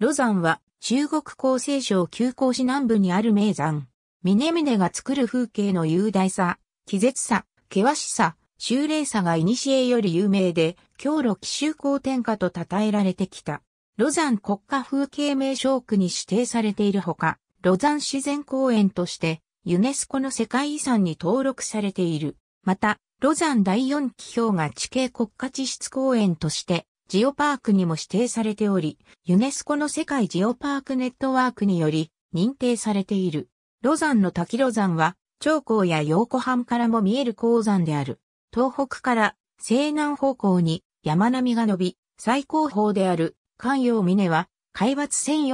ロザンは中国厚生省急行市南部にある名山。峰々が作る風景の雄大さ、気絶さ、険しさ、修霊さが古より有名で、京路奇襲高天下と称えられてきた。ロザン国家風景名勝区に指定されているほか、ロザン自然公園として、ユネスコの世界遺産に登録されている。また、ロザン第四期表が地形国家地質公園として、ジオパークにも指定されており、ユネスコの世界ジオパークネットワークにより認定されている。ロザンの滝ロザンは、長江や横浜からも見える鉱山である。東北から西南方向に山並みが伸び、最高峰である関陽峰は、海抜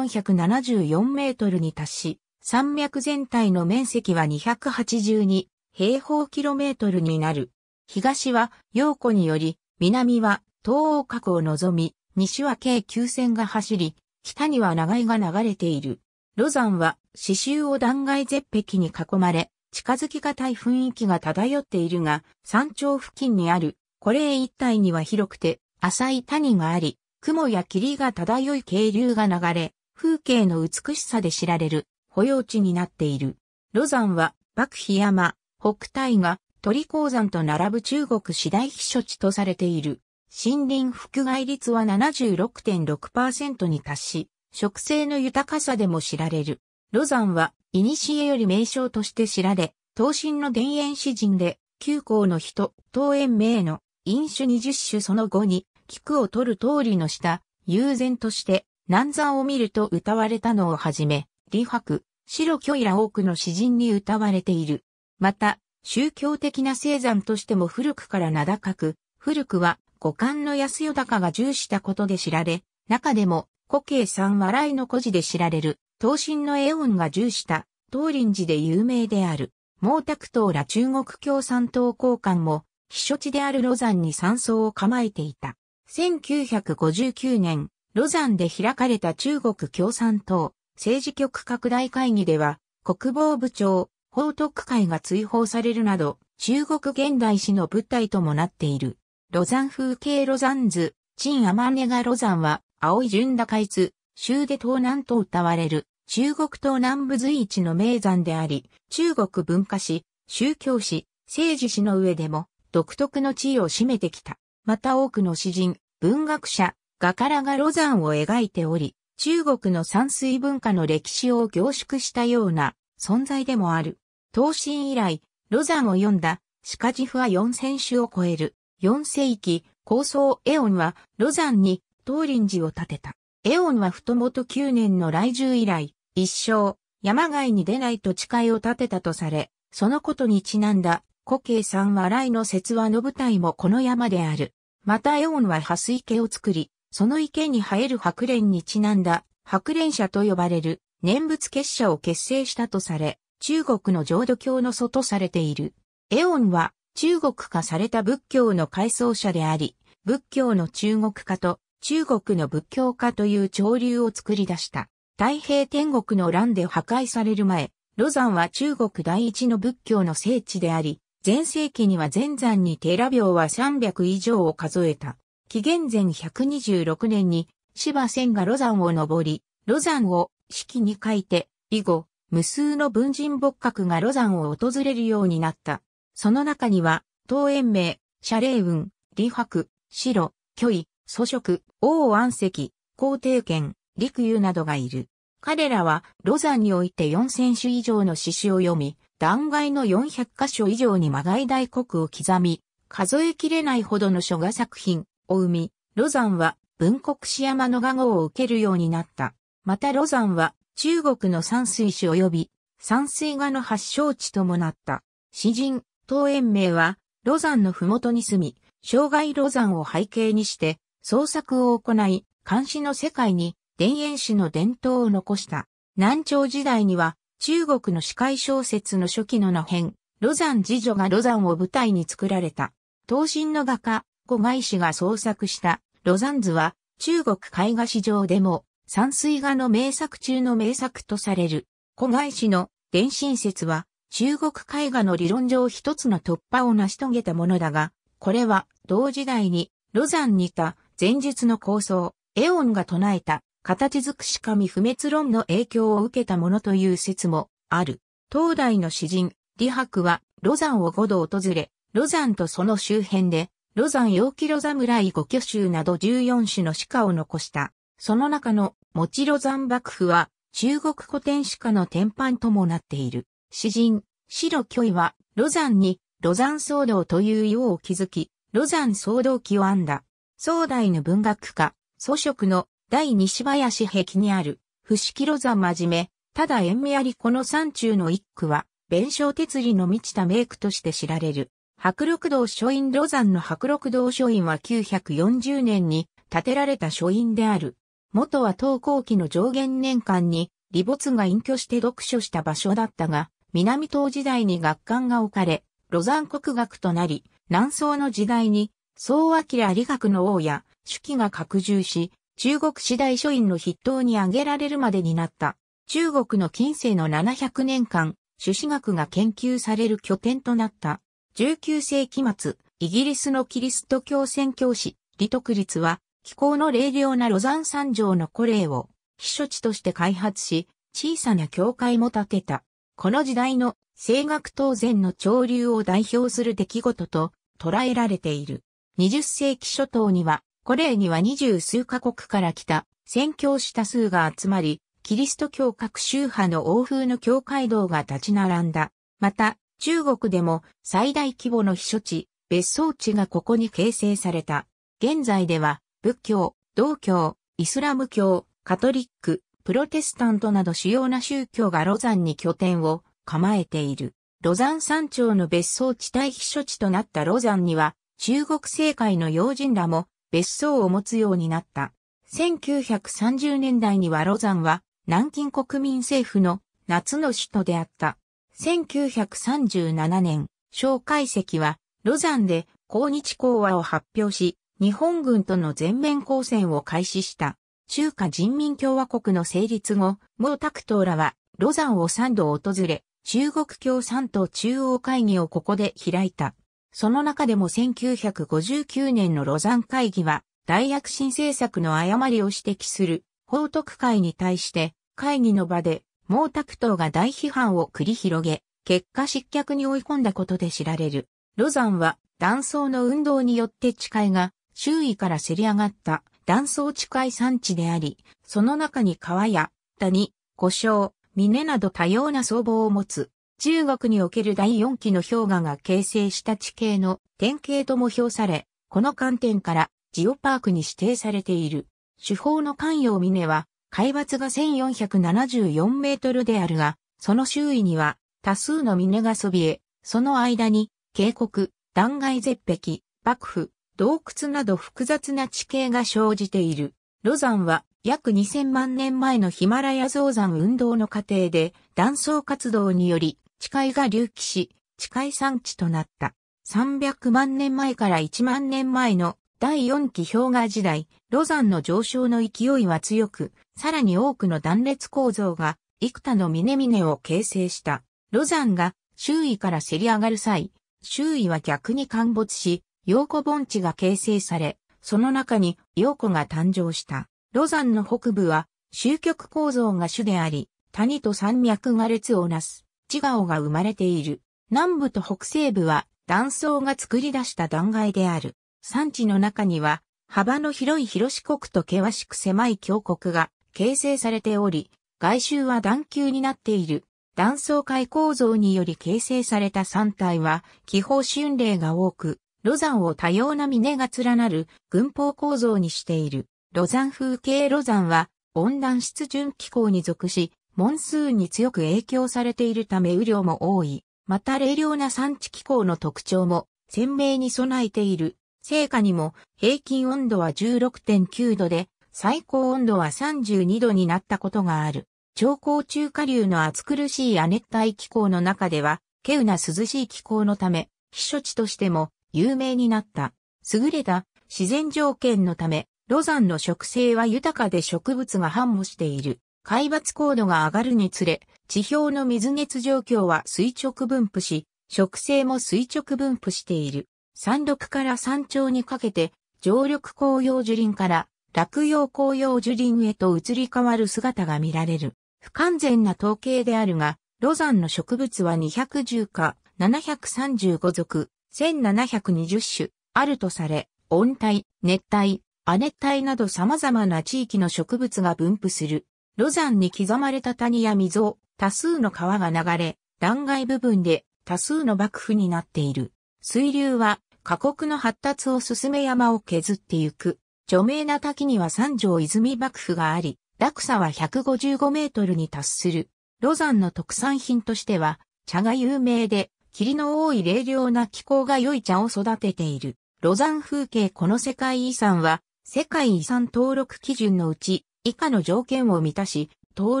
1474メートルに達し、山脈全体の面積は282平方キロメートルになる。東は陽湖により、南は東欧角を望み、西は京急線が走り、北には長井が流れている。ロザンは刺繍を断崖絶壁に囲まれ、近づきがたい雰囲気が漂っているが、山頂付近にある、これ一帯には広くて、浅い谷があり、雲や霧が漂い渓流が流れ、風景の美しさで知られる、保養地になっている。ロザンは、幕府山、北大河、鳥鉱山と並ぶ中国四大避暑地とされている。森林覆蓋率は76.6%に達し、植生の豊かさでも知られる。ロザンは、古より名称として知られ、東進の田園詩人で、旧校の人、東園名の、飲酒20種その後に、菊を取る通りの下、悠然として、南山を見ると歌われたのをはじめ、李白、白巨イら多くの詩人に歌われている。また、宗教的な聖山としても古くから名高く、古くは五冠の安豊高が重視したことで知られ、中でも、古慶三笑いの孤児で知られる、東進の絵音が重視した、東林寺で有名である、毛沢東ら中国共産党高官も、避暑地であるロザンに山荘を構えていた。1959年、ロザンで開かれた中国共産党政治局拡大会議では、国防部長、報徳会が追放されるなど、中国現代史の舞台ともなっている。ロザン風景ロザンズ、チンアマネガロザンは、青い順高開通、州で東南と歌われる、中国東南部随一の名山であり、中国文化史、宗教史、政治史の上でも、独特の地位を占めてきた。また多くの詩人、文学者、画家らがロザンを描いており、中国の山水文化の歴史を凝縮したような存在でもある。東進以来、ロザンを読んだ、鹿ジフは4000種を超える。4世紀、高僧エオンは、ロザンに、東林寺を建てた。エオンは太元9年の来住以来、一生、山外に出ないと誓いを立てたとされ、そのことにちなんだ、古慶さんは来の説話の舞台もこの山である。またエオンはハス池を作り、その池に生える白蓮にちなんだ、白蓮社と呼ばれる念仏結社を結成したとされ、中国の浄土教の祖とされている。エオンは中国化された仏教の回想者であり、仏教の中国化と中国の仏教化という潮流を作り出した。太平天国の乱で破壊される前、ロザンは中国第一の仏教の聖地であり、前世紀には全山に寺廟は300以上を数えた。紀元前126年に芝仙がロザンを登り、ロザンを式に書いて、以後、無数の文人仏閣がロザンを訪れるようになった。その中には、東園名、謝礼雲、李白、白、虚位、祖職、王安石、皇帝権、陸遊などがいる。彼らは、ロザンにおいて4000種以上の詩詩を読み、断崖の400箇所以上に真鯛。大国を刻み、数えきれないほどの書画作品を生み、ロザンは文国史山の画号を受けるようになった。またロザンは中国の山水詩及び山水画の発祥地ともなった。詩人、党園名は、ロザンの麓に住み、障害ロザンを背景にして、創作を行い、監視の世界に、田園史の伝統を残した。南朝時代には、中国の司会小説の初期のの編、ロザン次女がロザンを舞台に作られた。東進の画家、古外氏が創作した、ロザン図は、中国絵画史上でも、山水画の名作中の名作とされる。古外史の伝心説は、中国絵画の理論上一つの突破を成し遂げたものだが、これは同時代にロザンにた前述の構想、エオンが唱えた形づくしかみ不滅論の影響を受けたものという説もある。東大の詩人、李白はロザンを5度訪れ、ロザンとその周辺で、ロザン陽気ロ侍五巨集など14種の詩歌を残した。その中の、持ちロザン幕府は、中国古典詩歌の天板ともなっている。詩人、白居は、ロザンに、ロザン騒動という世を築き、ロザン騒動記を編んだ。壮大の文学家、祖職の第西林壁にある、伏木ロザン真面目、ただ縁目ありこの山中の一句は、弁償哲理の満ちた名句として知られる。白緑堂書院ロザンの白緑堂書院は940年に建てられた書院である。元は東稿期の上限年間に、李没が隠居して読書した場所だったが、南東時代に学館が置かれ、ロザン国学となり、南宋の時代に、宋明理学の王や、主記が拡充し、中国次大書院の筆頭に挙げられるまでになった。中国の近世の700年間、朱子学が研究される拠点となった。19世紀末、イギリスのキリスト教宣教師、李徳律は、気候の冷涼なロザン山上の古霊を、避暑地として開発し、小さな教会も建てた。この時代の声楽当然の潮流を代表する出来事と捉えられている。20世紀初頭には、コレーには二十数カ国から来た宣教師多数が集まり、キリスト教各宗派の欧風の教会堂が立ち並んだ。また、中国でも最大規模の避暑地、別荘地がここに形成された。現在では、仏教、道教、イスラム教、カトリック、プロテスタントなど主要な宗教がロザンに拠点を構えている。ロザン山頂の別荘地帯避暑地となったロザンには、中国政界の要人らも別荘を持つようになった。1930年代にはロザンは南京国民政府の夏の首都であった。1937年、蒋介石はロザンで抗日講和を発表し、日本軍との全面抗戦を開始した。中華人民共和国の成立後、毛沢東らは、ロザンを3度訪れ、中国共産党中央会議をここで開いた。その中でも1959年のロザン会議は、大躍進政策の誤りを指摘する、報徳会に対して、会議の場で、毛沢東が大批判を繰り広げ、結果失脚に追い込んだことで知られる。ロザンは、断層の運動によって誓いが、周囲からせり上がった断層地海産地であり、その中に川や谷、湖沼、峰など多様な相貌を持つ、中国における第四期の氷河が形成した地形の典型とも評され、この観点からジオパークに指定されている。主峰の関陽峰は、海抜が1474メートルであるが、その周囲には多数の峰がそびえ、その間に渓谷、断崖絶壁、幕府、洞窟など複雑な地形が生じている。ロザンは約2000万年前のヒマラヤ造山運動の過程で断層活動により地界が隆起し、地界産地となった。300万年前から1万年前の第4期氷河時代、ロザンの上昇の勢いは強く、さらに多くの断裂構造が幾多の峰々を形成した。ロザンが周囲からせり上がる際、周囲は逆に陥没し、陽子盆地が形成され、その中に陽子が誕生した。ロザンの北部は、終極構造が主であり、谷と山脈が列をなす、地顔が生まれている。南部と北西部は、断層が作り出した断崖である。山地の中には、幅の広い広四国と険しく狭い峡谷が形成されており、外周は段丘になっている。断層界構造により形成された山体は、気泡春霊が多く、ロザンを多様な峰が連なる群峰構造にしている。ロザン風景ロザンは温暖湿潤気候に属し、モンスーンに強く影響されているため雨量も多い。また冷涼な産地気候の特徴も鮮明に備えている。成果にも平均温度は16.9度で最高温度は32度になったことがある。超高中下流の暑苦しい亜熱帯気候の中では、稀有な涼しい気候のため、避暑地としても有名になった。優れた自然条件のため、ロザンの植生は豊かで植物が繁茂している。海抜高度が上がるにつれ、地表の水熱状況は垂直分布し、植生も垂直分布している。山麓から山頂にかけて、常緑紅葉樹林から落葉紅葉樹林へと移り変わる姿が見られる。不完全な統計であるが、ロザンの植物は210か735属、1720種あるとされ、温帯、熱帯、亜熱帯など様々な地域の植物が分布する。ロザンに刻まれた谷や溝、多数の川が流れ、断崖部分で多数の幕府になっている。水流は過酷の発達を進め山を削ってゆく。著名な滝には三条泉幕府があり、落差は155メートルに達する。ロザンの特産品としては、茶が有名で、霧の多い冷涼な気候が良い茶を育てている。ロザン風景この世界遺産は、世界遺産登録基準のうち、以下の条件を満たし、登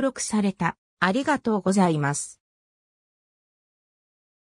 録された。ありがとうございます。